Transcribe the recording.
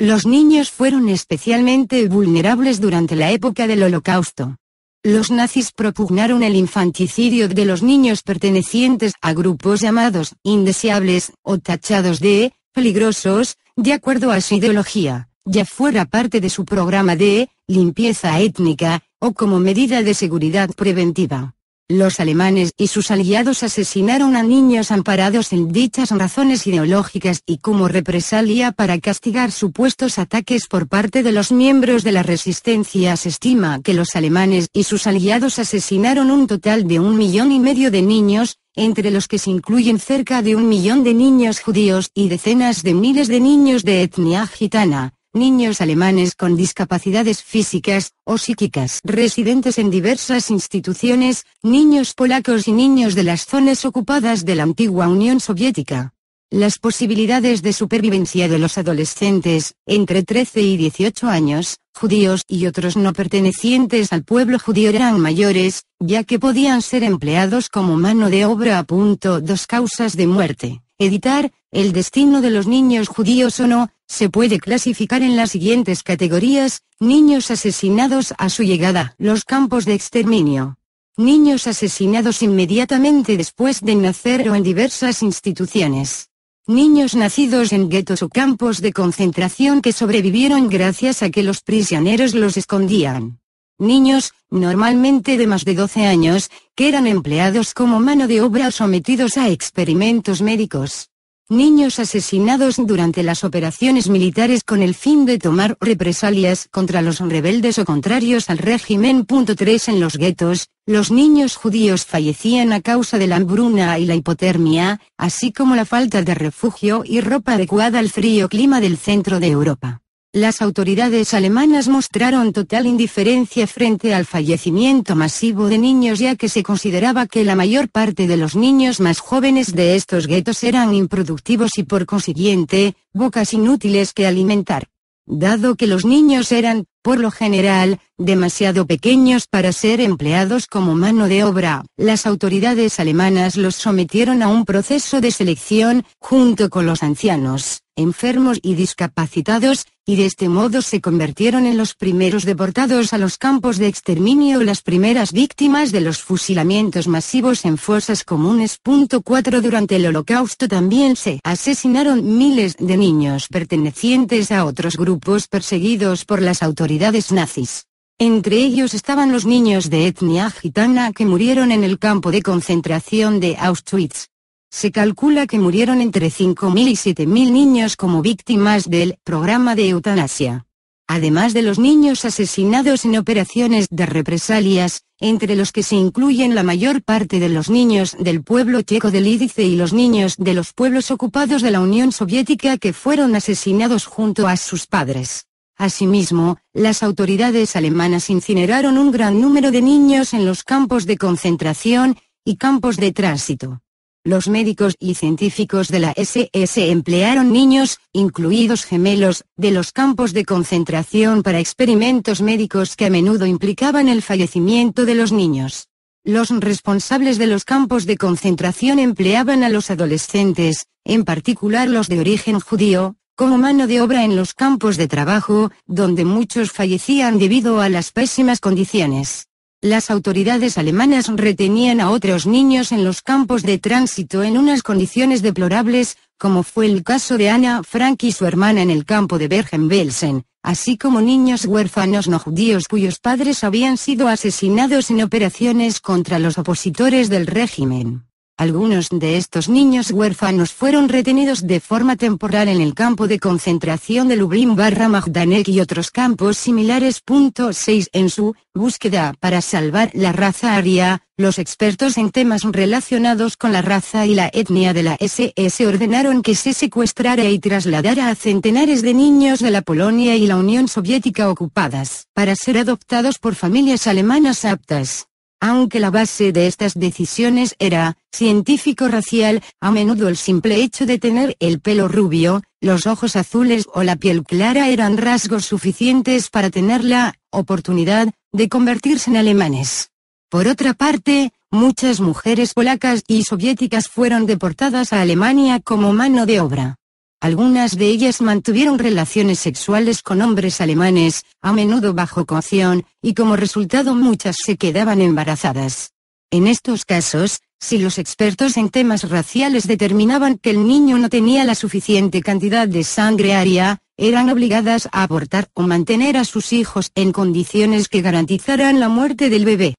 Los niños fueron especialmente vulnerables durante la época del Holocausto. Los nazis propugnaron el infanticidio de los niños pertenecientes a grupos llamados indeseables o tachados de peligrosos, de acuerdo a su ideología, ya fuera parte de su programa de limpieza étnica, o como medida de seguridad preventiva. Los alemanes y sus aliados asesinaron a niños amparados en dichas razones ideológicas y como represalia para castigar supuestos ataques por parte de los miembros de la resistencia. Se estima que los alemanes y sus aliados asesinaron un total de un millón y medio de niños, entre los que se incluyen cerca de un millón de niños judíos y decenas de miles de niños de etnia gitana niños alemanes con discapacidades físicas o psíquicas residentes en diversas instituciones, niños polacos y niños de las zonas ocupadas de la antigua Unión Soviética. Las posibilidades de supervivencia de los adolescentes, entre 13 y 18 años, judíos y otros no pertenecientes al pueblo judío eran mayores, ya que podían ser empleados como mano de obra. a Punto dos causas de muerte. Editar, el destino de los niños judíos o no, se puede clasificar en las siguientes categorías, niños asesinados a su llegada, los campos de exterminio. Niños asesinados inmediatamente después de nacer o en diversas instituciones. Niños nacidos en guetos o campos de concentración que sobrevivieron gracias a que los prisioneros los escondían. Niños, normalmente de más de 12 años, que eran empleados como mano de obra o sometidos a experimentos médicos niños asesinados durante las operaciones militares con el fin de tomar represalias contra los rebeldes o contrarios al régimen. 3 En los guetos, los niños judíos fallecían a causa de la hambruna y la hipotermia, así como la falta de refugio y ropa adecuada al frío clima del centro de Europa. Las autoridades alemanas mostraron total indiferencia frente al fallecimiento masivo de niños ya que se consideraba que la mayor parte de los niños más jóvenes de estos guetos eran improductivos y por consiguiente, bocas inútiles que alimentar. Dado que los niños eran, por lo general, demasiado pequeños para ser empleados como mano de obra, las autoridades alemanas los sometieron a un proceso de selección, junto con los ancianos enfermos y discapacitados, y de este modo se convirtieron en los primeros deportados a los campos de exterminio las primeras víctimas de los fusilamientos masivos en fosas comunes. 4 Durante el holocausto también se asesinaron miles de niños pertenecientes a otros grupos perseguidos por las autoridades nazis. Entre ellos estaban los niños de etnia gitana que murieron en el campo de concentración de Auschwitz, se calcula que murieron entre 5.000 y 7.000 niños como víctimas del programa de eutanasia. Además de los niños asesinados en operaciones de represalias, entre los que se incluyen la mayor parte de los niños del pueblo checo del Ídice y los niños de los pueblos ocupados de la Unión Soviética que fueron asesinados junto a sus padres. Asimismo, las autoridades alemanas incineraron un gran número de niños en los campos de concentración y campos de tránsito los médicos y científicos de la SS emplearon niños, incluidos gemelos, de los campos de concentración para experimentos médicos que a menudo implicaban el fallecimiento de los niños. Los responsables de los campos de concentración empleaban a los adolescentes, en particular los de origen judío, como mano de obra en los campos de trabajo, donde muchos fallecían debido a las pésimas condiciones. Las autoridades alemanas retenían a otros niños en los campos de tránsito en unas condiciones deplorables, como fue el caso de Ana Frank y su hermana en el campo de Bergen-Belsen, así como niños huérfanos no judíos cuyos padres habían sido asesinados en operaciones contra los opositores del régimen. Algunos de estos niños huérfanos fueron retenidos de forma temporal en el campo de concentración de Lublin barra Magdanek y otros campos similares. 6 En su búsqueda para salvar la raza aria, los expertos en temas relacionados con la raza y la etnia de la SS ordenaron que se secuestrara y trasladara a centenares de niños de la Polonia y la Unión Soviética ocupadas, para ser adoptados por familias alemanas aptas aunque la base de estas decisiones era, científico-racial, a menudo el simple hecho de tener el pelo rubio, los ojos azules o la piel clara eran rasgos suficientes para tener la oportunidad de convertirse en alemanes. Por otra parte, muchas mujeres polacas y soviéticas fueron deportadas a Alemania como mano de obra. Algunas de ellas mantuvieron relaciones sexuales con hombres alemanes, a menudo bajo coacción, y como resultado muchas se quedaban embarazadas. En estos casos, si los expertos en temas raciales determinaban que el niño no tenía la suficiente cantidad de sangre aria, eran obligadas a abortar o mantener a sus hijos en condiciones que garantizaran la muerte del bebé.